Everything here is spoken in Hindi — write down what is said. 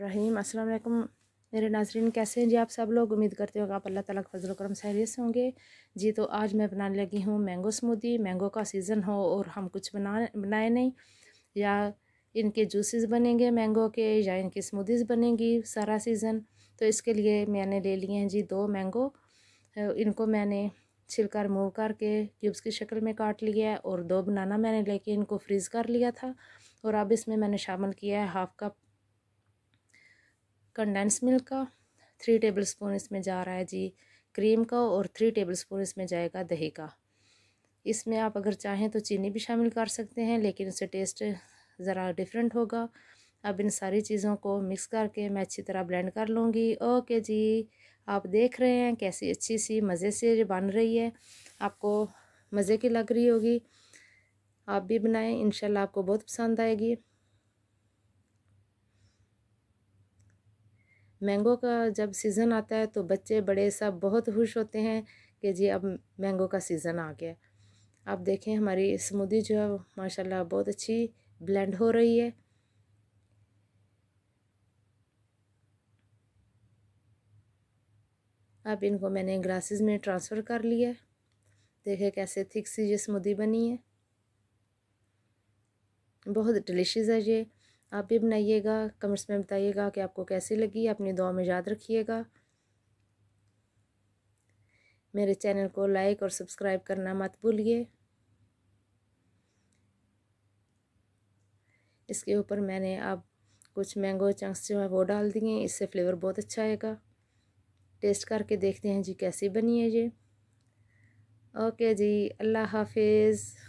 रहीम अस्सलाम वालेकुम मेरे नाजरीन कैसे हैं जी आप सब लोग उम्मीद करते हो आप अल्लाह ताला के फजल करम सहरियत से होंगे जी तो आज मैं बनाने लगी हूँ मैंगो स्मूदी मैंगो का सीज़न हो और हम कुछ बना बनाए नहीं या इनके जूसेस बनेंगे मैंगो के या इनकी स्मूदीज़ बनेगी सारा सीज़न तो इसके लिए मैंने ले लिए हैं जी दो मैंगो इनको मैंने छिलका रिमूव करके क्यूब्स की शक्ल में काट लिया है और दो बनाना मैंने लेके इनको फ्रीज़ कर लिया था और अब इसमें मैंने शामिल किया है हाफ़ कप कंडेंस मिल्क का थ्री टेबल स्पून इसमें जा रहा है जी क्रीम का और थ्री टेबल स्पून इसमें जाएगा दही का इसमें आप अगर चाहें तो चीनी भी शामिल कर सकते हैं लेकिन इससे टेस्ट ज़रा डिफरेंट होगा अब इन सारी चीज़ों को मिक्स करके मैं अच्छी तरह ब्लेंड कर लूँगी ओके जी आप देख रहे हैं कैसी अच्छी सी मज़े से ये बन रही है आपको मज़े की लग रही होगी आप भी बनाएं इंशाल्लाह आपको बहुत पसंद आएगी मैंगो का जब सीज़न आता है तो बच्चे बड़े सब बहुत खुश होते हैं कि जी अब मैंगो का सीज़न आ गया आप देखें हमारी स्मूदी जो है माशाल्लाह बहुत अच्छी ब्लेंड हो रही है अब इनको मैंने ग्लासेस में ट्रांसफ़र कर लिया है देखें कैसे थिक सी ये स्मूदी बनी है बहुत डिलीशियस है ये आप भी बनाइएगा कमेंट्स में बताइएगा कि आपको कैसी लगी अपनी दुआ में याद रखिएगा मेरे चैनल को लाइक और सब्सक्राइब करना मत भूलिए इसके ऊपर मैंने अब कुछ मैंगो चंक्स जो है वो डाल दिए इससे फ्लेवर बहुत अच्छा आएगा टेस्ट करके देखते हैं जी कैसी बनी है ये ओके जी अल्लाह हाफिज़